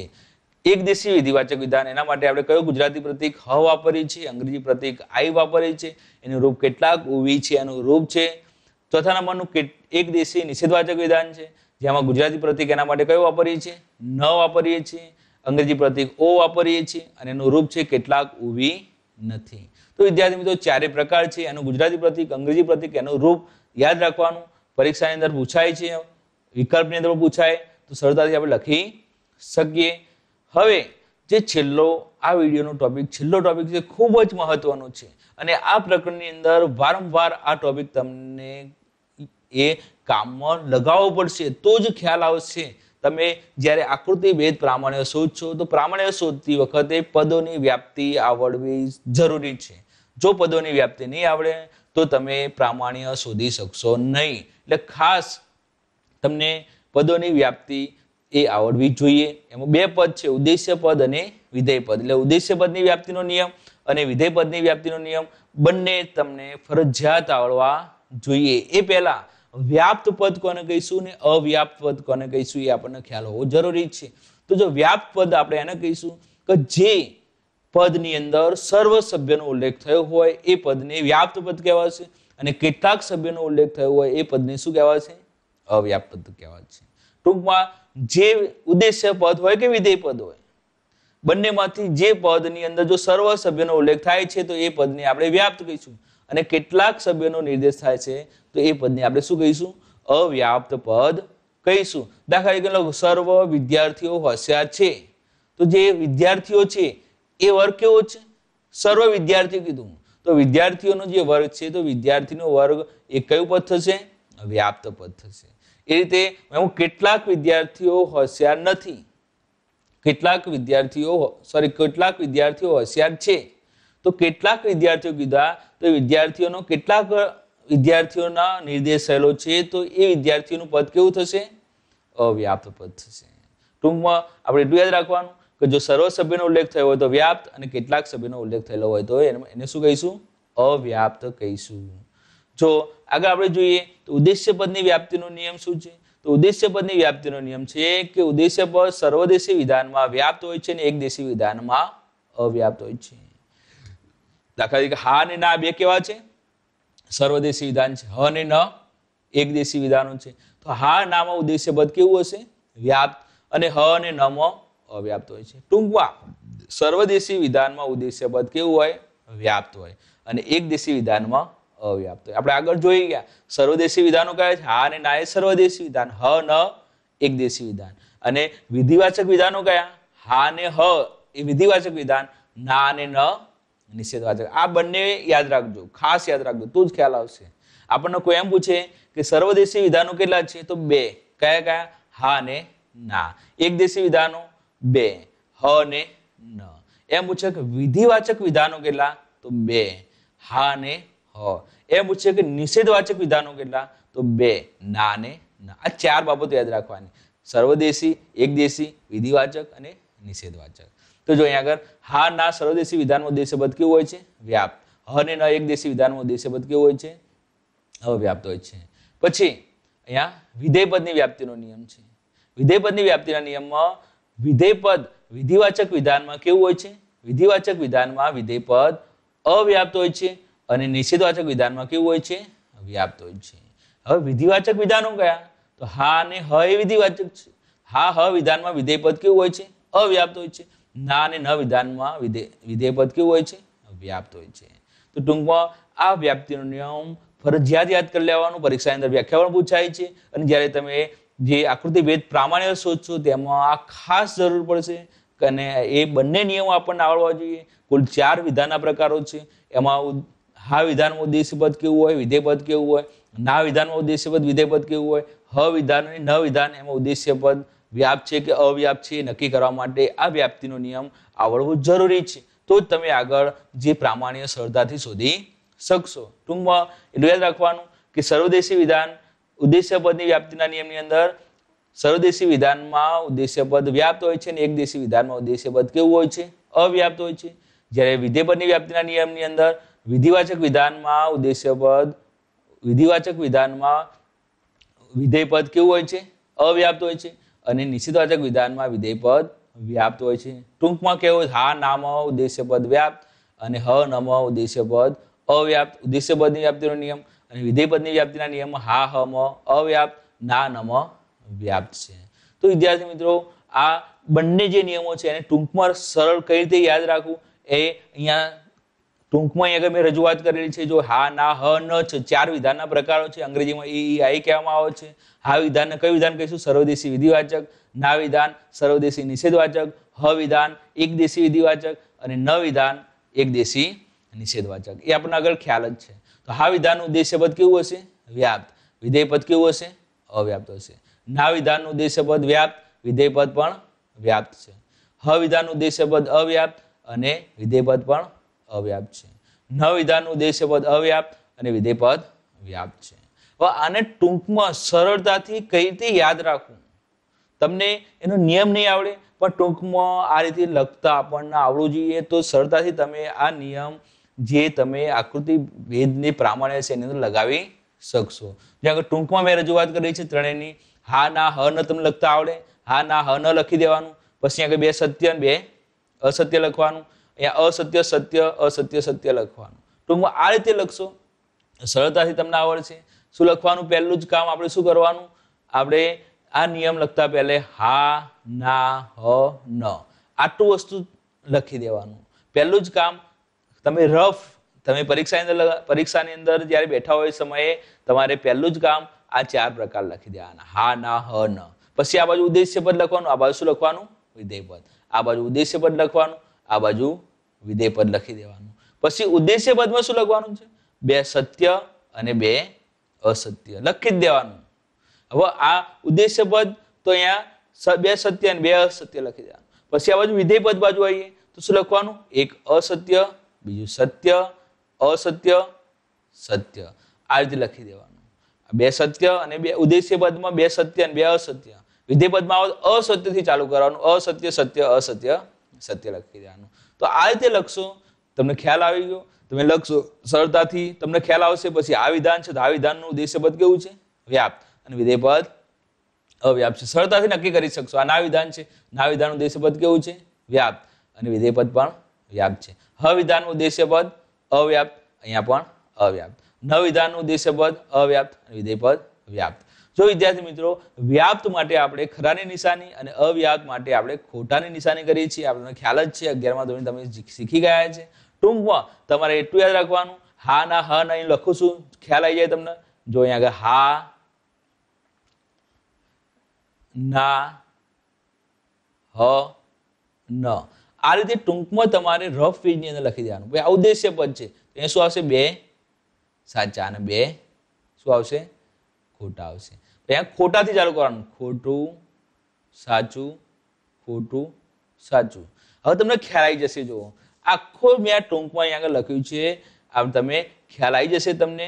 એક દેશી વિધિવાચક વિધાન એના માટે આપણે કયો ગુજરાતી પ્રતિક હ વાપરીએ છીએ અંગ્રેજી પ્રતિક આઈ વાપરીએ છીએ એનું રૂપ કેટલાક વી છે એનું રૂપ છે ચોથા નંબરનું એક દેશી નિષેધવાચક વિધાન છે જેમાં ગુજરાતી પ્રતિક એના માટે કયો વાપરીએ છીએ ન વાપરીએ છીએ અંગ્રેજી પ્રતીક ઓ વાપરીએ છીએ અને એનું રૂપ છે કેટલાક વી નથી તો વિદ્યાર્થી મિત્રો ચારે પ્રકાર છે એનું ગુજરાતી પ્રતિક અંગ્રેજી પ્રતીક એનું રૂપ યાદ રાખવાનું પરીક્ષાની અંદર પૂછાય છે વિકલ્પની અંદર પૂછાય તો સરળતાથી આપણે લખી શકીએ હવે જે છેલ્લો આ વિડીયોનો ટોપિક છેલ્લો ટોપિક છે ખૂબ જ મહત્વનો છે અને આ પ્રકરણની અંદર વારંવાર આ ટોપિક તમને એ કામમાં લગાવવો પડશે તો જ ખ્યાલ આવશે તમે જ્યારે આકૃતિ ભેદ પ્રામાણ્ય શોધશો તો પ્રામાણ્ય શોધતી વખતે પદોની વ્યાપ્તિ આવડવી જરૂરી છે જો પદોની વ્યાપ્તિ નહીં આવડે તો તમે પ્રામાણ્ય શોધી શકશો નહીં એટલે ખાસ તમને પદોની વ્યાપ્તિ એ આવડવી જોઈએ એમાં બે પદ છે ઉદ્દેશ્ય પદ અને વિધેય પદ એટલે ઉદ્દેશ્ય પદની વ્યાપ્તિનો નિયમ અને વિધેય પદની વ્યાપ્તિનો નિયમ બંને તમને ફરજિયાત આવડવા જોઈએ એ પહેલા વ્યાપ્ત પદ કોને કહીશું ને અવ્યાપ્ત પદ કોને કહીશું એ આપણને ખ્યાલ હોવો જરૂરી છે તો જો વ્યાપ્ત પદ આપણે એને કહીશું કે જે પદની અંદર સર્વ સભ્યનો ઉલ્લેખ થયો હોય એ પદને વ્યાપ્ત પદ કહેવાશે અને કેટલાક સભ્યનો ઉલ્લેખ થયો હોય એ પદને શું કહેવાય છે અવ્યાપ્ત પદ કહેવાય છે ટૂંકમાં જે ઉદ્દેશ્ય પદ હોય કે વિધેય પદ હોય બંનેમાંથી જે પદની અંદર જો સર્વ સભ્યનો ઉલ્લેખ થાય છે તો એ પદને આપણે વ્યાપ્ત કહીશું અને કેટલાક સભ્યનો નિર્દેશ થાય છે તો એ પદને આપણે શું કહીશું અવ્યાપ્ત પદ કહીશું દાખલા તરીકે સર્વ વિદ્યાર્થીઓ હોશિયાર છે તો જે વિદ્યાર્થીઓ છે એ વર્ગ કેવો છે સર્વ વિદ્યાર્થીઓ કીધું તો વિદ્યાર્થીઓનો જે વર્ગ છે તો વિદ્યાર્થીનો વર્ગ એ કયું પદ થશે વ્યાપ્ત પદ થશે એ રીતે હું કેટલાક વિદ્યાર્થીઓ હોશિયાર નથી કેટલાક વિદ્યાર્થીઓ સોરી કેટલાક વિદ્યાર્થીઓ હોશિયાર છે તો કેટલાક વિદ્યાર્થીઓ કીધા તો વિદ્યાર્થીઓનો કેટલાક વિદ્યાર્થીઓના નિર્દેશ થયેલો છે તો એ વિદ્યાર્થીઓનું પદ કેવું થશે અવ્યાપ્ત પદ થશે ટૂંકમાં આપણે એટલું યાદ રાખવાનું કે જો સર્વ સભ્યનો ઉલ્લેખ થયો હોય તો વ્યાપ્ત અને કેટલાક સભ્યનો ઉલ્લેખ થયેલો હોય તો એને શું કહીશું અવ્યાપ્ત કહીશું જો આગળ આપણે જોઈએ તો ઉદ્દેશ્ય પદની વ્યાપ્તિનો નિયમ શું છે તો ઉદ્દેશ્ય પદની વ્યાપ્તિનો નિયમ છે કે ઉદ્દેશ્ય પદ સર્વદેશી વિધાનમાં વ્યાપ્ત હોય છે અને એક દેશી વિધાનમાં અવ્યાપ્ત હોય છે દાખલા તરીકે હા અને ના બે કેવા છે સર્વદેશી વિધાન છે હ અને ન એક દેશી વિધાનો છે તો હા નામાં ઉદ્દેશ્ય પદ કેવું હશે વ્યાપ્ત અને હ અને નમાં અવ્યાપ્ત હોય છે ટૂંકમાં સર્વદેશી વિધાનમાં ઉદ્દેશ્ય પદ કેવું હોય વ્યાપ્ત હોય અને એક દેશી વિધાનમાં અવ્યાપ્ત આપણે આગળ જોઈ ગયા સર્વદેશી વિધાનો કયા છે હા અને ના એ સર્વદેશી વિધાન હ ન એકદેશી વિધાન અને વિધિવાચક વિધાનો કયા હા ને હ એ વિધિવાચક વિધાન ના અને ન નિષેધવાચક આ બંને યાદ રાખજો ખાસ યાદ રાખજો તું જ ખ્યાલ આવશે આપણને કોઈ એમ પૂછે કે સર્વદેશી વિધાનો કેટલા છે તો બે કયા કયા હા ને ના એકદેશી વિધાનો બે હ ને ન એમ પૂછે કે વિધિવાચક વિધાનો કેટલા તો બે હા ને એ પૂછે કે નિષેધવાચક વિધાનો કેટલા તો બે ના ને ના આ ચાર બાબતો યાદ રાખવાની સર્વદેશી એકદેશી વિધિવાચક અને નિષેધવાચક તો જો અહીંયા આગળ હા ના સર્વદેશી વિધાનમાં ઉદ્દેશ્યબદ્ધ કેવું હોય છે વ્યાપ્ત હ ને ન એકદેશી વિધાનમાં ઉદ્દેશ્યબદ્ધ કેવું હોય છે અવ્યાપ્ત હોય છે પછી અહીંયા વિધેયપદની વ્યાપ્તિનો નિયમ છે વિધેયપદની વ્યાપ્તિના નિયમમાં વિધેયપદ વિધિવાચક વિધાનમાં કેવું હોય છે વિધિવાચક વિધાનમાં વિધેયપદ અવ્યાપ્ત હોય છે અને નિષેધવાચક વિધાનમાં કેવું હોય છે વ્યાપ્ત હોય છે હવે વિધિવાચક વિધાનો કયા તો હા અને હ એ વિધિવાચક છે હા હ વિધાનમાં વિધેયપદ કેવું હોય છે અવ્યાપ્ત હોય છે ના અને ન વિધાનમાં વિધે વિધેયપદ કેવું હોય છે વ્યાપ્ત હોય છે તો ટૂંકમાં આ વ્યાપ્તિનો નિયમ ફરજિયાત યાદ કરી લેવાનું પરીક્ષાની અંદર વ્યાખ્યા પણ પૂછાય છે અને જ્યારે તમે જે આકૃતિ ભેદ પ્રામાણ્ય શોધશો તેમાં આ ખાસ જરૂર પડશે અને એ બંને નિયમો આપણને આવડવા જોઈએ કુલ ચાર વિધાનના પ્રકારો છે એમાં હા વિધાનમાં ઉદ્દેશ્યપદ કેવું હોય વિધેયપદ કેવું હોય ના વિધાનમાં ઉદ્દેશ્યપદ વિધેયપદ કેવું હોય હ વિધાન અને ન વિધાન એમાં ઉદ્દેશ્યપદ વ્યાપ છે કે અવ્યાપ છે એ નક્કી કરવા માટે આ વ્યાપ્તિનો નિયમ આવડવો જરૂરી છે તો જ તમે આગળ જે પ્રામાણ્ય સરળતાથી શોધી શકશો ટૂંકમાં એટલું યાદ રાખવાનું કે સર્વદેશી વિધાન ઉદ્દેશ્યપદની વ્યાપ્તિના નિયમની અંદર સર્વદેશી વિધાનમાં ઉદ્દેશ્યપદ વ્યાપ્ત હોય છે અને એક દેશી વિધાનમાં ઉદ્દેશ્યપદ કેવું હોય છે અવ્યાપ્ત હોય છે જ્યારે વિધેયપદની વ્યાપ્તિના નિયમની અંદર વિધિવાચક વિધાનમાં ઉદ્દેશ્યપદ વિધિવાચક વિધાનમાં વિધેયપદ કેવું હોય છે અવ્યાપ્ત હોય છે અને નિશ્ચિતવાચક વિધાનમાં વિધેયપદ વ્યાપ્ત હોય છે ટૂંકમાં કેવું હા નામ ઉદ્દેશ્યપદ પદ વ્યાપ્ત અને હ નમ ઉદ્દેશ્યપદ પદ અવ્યાપ્ત ઉદ્દેશ્ય વ્યાપ્તિનો નિયમ અને વિધેયપદની વ્યાપ્તિના નિયમ હા હમ અવ્યાપ્ત ના નમ વ્યાપ્ત છે તો વિદ્યાર્થી મિત્રો આ બંને જે નિયમો છે એને ટૂંકમાં સરળ કઈ રીતે યાદ રાખવું એ અહીંયા ટૂંકમાં આગળ મેં રજૂઆત કરેલી છે જો હા ના હ ન છે ચાર વિધાનના પ્રકારો છે અંગ્રેજીમાં ઈ આઈ કહેવામાં આવે છે હા વિધાનને કયું વિધાન કહીશું સર્વદેશી વિધિવાચક ના વિધાન સર્વદેશી નિષેધવાચક હ વિધાન એક દેશી વિધિવાચક અને ન વિધાન એક દેશી નિષેધવાચક એ આપણને આગળ ખ્યાલ જ છે તો હા વિધાનનું ઉદ્દેશ્યપદ કેવું હશે વ્યાપ્ત વિધેયપદ કેવું હશે અવ્યાપ્ત હશે ના વિધાનનું ઉદ્દેશ્યપદ વ્યાપ્ત વિધેયપદ પણ વ્યાપ્ત છે હ વિધાનનું ઉદ્દેશ્યપદ અવ્યાપ્ત અને વિધેયપદ પણ અવ્યાપ છે ન વિધાનનું ઉદ્દેશ્ય પદ અવ્યાપ અને વિધેય પદ વ્યાપ છે આને ટૂંકમાં સરળતાથી કઈ રીતે યાદ રાખવું તમને એનો નિયમ નહીં આવડે પણ ટૂંકમાં આ રીતે લખતા આપણને આવડવું જોઈએ તો સરળતાથી તમે આ નિયમ જે તમે આકૃતિ ભેદની પ્રામાણ્ય છે એની અંદર લગાવી શકશો જ્યાં આગળ ટૂંકમાં મેં રજૂઆત કરી છે ત્રણેયની હા ના હ ન તમને લખતા આવડે હા ના હ ન લખી દેવાનું પછી આગળ બે સત્ય અને બે અસત્ય લખવાનું અહીંયા અસત્ય સત્ય અસત્ય સત્ય લખવાનું ટૂંકમાં આ રીતે લખશો સરળતાથી તમને આવડશે શું લખવાનું પહેલું જ કામ આપણે શું કરવાનું આપણે આ નિયમ લખતા પહેલે હા ના હ ન આટલું વસ્તુ લખી દેવાનું પહેલું જ કામ તમે રફ તમે પરીક્ષાની અંદર પરીક્ષાની અંદર જ્યારે બેઠા હોય સમયે તમારે પહેલું જ કામ આ ચાર પ્રકાર લખી દેવાના હા ના હ ન પછી આ બાજુ ઉદ્દેશ્ય પદ લખવાનું આ બાજુ શું લખવાનું વિધેય આ બાજુ ઉદ્દેશ્ય પદ લખવાનું આ બાજુ વિધેય પદ લખી દેવાનું પછી ઉદ્દેશ્ય પદમાં શું લખવાનું છે બે સત્ય અને બે અસત્ય લખી જ દેવાનું હવે આ ઉદ્દેશ્ય પદ તો અહીંયા બે સત્ય અને બે અસત્ય લખી દેવાનું પછી આ બાજુ વિધેય પદ બાજુ આવીએ તો શું લખવાનું એક અસત્ય બીજું સત્ય અસત્ય સત્ય આ રીતે લખી દેવાનું બે સત્ય અને બે ઉદ્દેશ્ય પદમાં બે સત્ય અને બે અસત્ય વિધેય પદમાં અસત્યથી ચાલુ કરવાનું અસત્ય સત્ય અસત્ય સત્ય લખી દેવાનું તો આ રીતે લખશો તમને ખ્યાલ આવી ગયો તમે લખશો સરળતાથી તમને ખ્યાલ આવશે પછી આ વિધાન છે તો આ વિધાનનું ઉદ્દેશ્ય કેવું છે વ્યાપ અને વિધેયપદ અવ્યાપ છે સરળતાથી નક્કી કરી શકશો આ ના વિધાન છે ના વિધાનનું ઉદ્દેશ્ય કેવું છે વ્યાપ અને વિધેયપદ પણ વ્યાપ છે હ વિધાનનું ઉદ્દેશ્ય અવ્યાપ અહીંયા પણ અવ્યાપ ન વિધાનનું ઉદ્દેશ્ય પદ અવ્યાપ્ત અને વિધેયપદ પદ વ્યાપ્ત તો વિદ્યાર્થી મિત્રો વ્યાપ્ત માટે આપણે ખરાની નિશાની અને અવ્યાપ્ત માટે આપણે ખોટાની નિશાની કરીએ છીએ આપણને ખ્યાલ જ છે અગિયારમાં ધોરણ તમે શીખી ગયા છે ટૂંકમાં તમારે એટલું યાદ રાખવાનું હા ના હ ના લખું છું ખ્યાલ આવી જાય તમને જો અહીંયા આગળ હા ના હ ન આ રીતે ટૂંકમાં તમારે રફ પેજની અંદર લખી દેવાનું ભાઈ આ ઉદ્દેશ્ય પદ છે એ શું આવશે બે સાચા અને બે શું આવશે ખોટા આવશે અહીંયા ખોટાથી ચાલુ કરવાનું ખોટું સાચું ખોટું સાચું હવે તમને ખ્યાલ આવી જશે જુઓ આખો મેં આ ટૂંકમાં અહીંયા આગળ લખ્યું છે આમ તમે ખ્યાલ આવી જશે તમને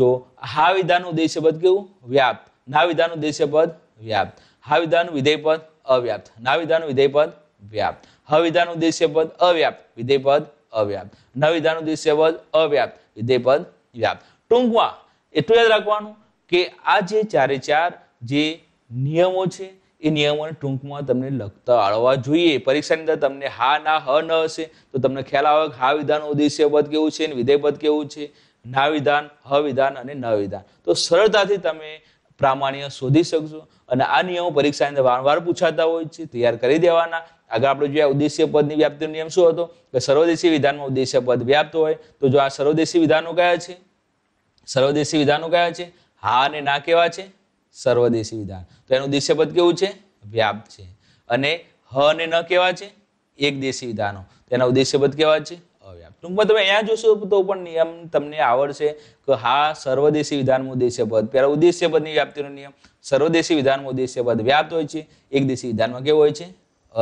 જો હા વિધાનનું ઉદ્દેશ્ય પદ કેવું વ્યાપ્ત ના વિધાનનું ઉદ્દેશ્ય પદ વ્યાપ્ત હા વિધાનનું વિધેય પદ અવ્યાપ્ત ના વિધાનનું વિધેય પદ વ્યાપ્ત હ વિધાનનું ઉદ્દેશ્ય પદ અવ્યાપ્ત વિધેય પદ અવ્યાપ્ત ન ઉદ્દેશ્ય પદ અવ્યાપ્ત વિધેય પદ વ્યાપ્ત ટૂંકમાં એટલું યાદ રાખવાનું કે આ જે ચારે ચાર જે નિયમો છે એ નિયમોને ટૂંકમાં તમને લખતા આવડવા જોઈએ પરીક્ષાની અંદર તમને હા ના હ ન હશે તો તમને ખ્યાલ આવે કે હા વિધાન ઉદ્દેશ્ય પદ કેવું છે વિધેય પદ કેવું છે ના વિધાન હ વિધાન અને ન વિધાન તો સરળતાથી તમે પ્રામાણ્ય શોધી શકશો અને આ નિયમો પરીક્ષાની અંદર વારંવાર પૂછાતા હોય છે તૈયાર કરી દેવાના આગળ આપણે જોયા ઉદ્દેશ્ય પદની વ્યાપ્તિનો નિયમ શું હતો કે સર્વદેશી વિધાનમાં ઉદ્દેશ્ય પદ વ્યાપ્ત હોય તો જો આ સર્વદેશી વિધાનો કયા છે સર્વદેશી વિધાનો કયા છે હા અને ના કેવા છે સર્વદેશી વિધાન તો એનું દેશ્યપદ કેવું છે વ્યાપ છે અને હ અને ન કેવા છે એક દેશી વિધાનો તેના ઉદ્દેશ્યપદ કેવા છે અવ્યાપ ટૂંકમાં તમે અહીંયા જોશો તો પણ નિયમ તમને આવડશે કે હા સર્વદેશી વિધાનમાં ઉદ્દેશ્યપદ પહેલા પહેલાં ઉદ્દેશ્ય પદની વ્યાપ્તિનો નિયમ સર્વદેશી વિધાનમાં ઉદ્દેશ્યપદ વ્યાપ્ત હોય છે એક દેશી વિધાનમાં કેવો હોય છે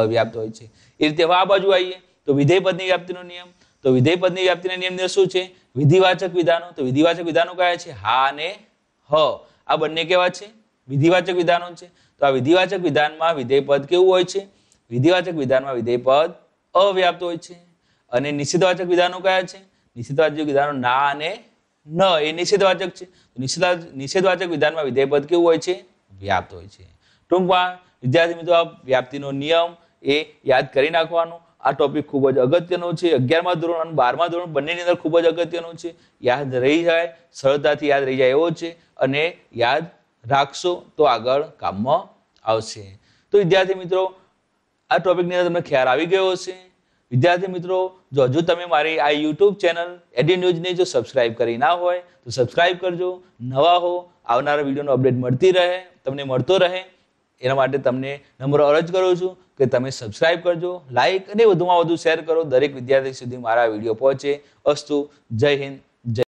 અવ્યાપ્ત હોય છે એ રીતે હવે આ બાજુ આવીએ તો વિધેય વ્યાપ્તિનો નિયમ તો વિધેય પદની વ્યાપ્તિના નિયમની શું છે વિધિવાચક વિધાનો તો વિધિવાચક વિધાનો કયા છે હા અને હ આ બંને કેવા છે વિધિવાચક વિધાનો છે તો આ વિધિવાચક વિધાનમાં વિધેયપદ કેવું હોય છે વિધિવાચક વિધાનમાં વિધેયપદ અવ્યાપ્ત હોય છે અને નિષેધવાચક વિધાનો કયા છે નિષેધવાચક વિધાનો ના અને ન એ નિષેધવાચક છે નિષેધવાચક વિધાનમાં વિધેયપદ કેવું હોય છે વ્યાપ્ત હોય છે ટૂંકમાં વિદ્યાર્થી મિત્રો આ વ્યાપ્તિનો નિયમ એ યાદ કરી નાખવાનો આ ટોપિક ખૂબ જ અગત્યનો છે અગિયારમાં ધોરણ અને બારમા ધોરણ બંનેની અંદર ખૂબ જ અગત્યનું છે યાદ રહી જાય સરળતાથી યાદ રહી જાય એવો છે અને યાદ રાખશો તો આગળ કામમાં આવશે તો વિદ્યાર્થી મિત્રો આ ટોપિકની અંદર તમને ખ્યાલ આવી ગયો હશે વિદ્યાર્થી મિત્રો જો હજુ તમે મારી આ યુટ્યુબ ચેનલ એડી ન્યૂઝને જો સબસ્ક્રાઇબ કરી ના હોય તો સબસ્ક્રાઈબ કરજો નવા હો આવનારા વિડીયોનો અપડેટ મળતી રહે તમને મળતો રહે એના માટે તમને નંબર અરજ કરું છું કે તમે સબસ્ક્રાઇબ કરજો લાઇક અને વધુમાં વધુ શેર કરો દરેક વિદ્યાર્થી સુધી મારા વિડીયો પહોંચે અસ્તુ જય હિન્દ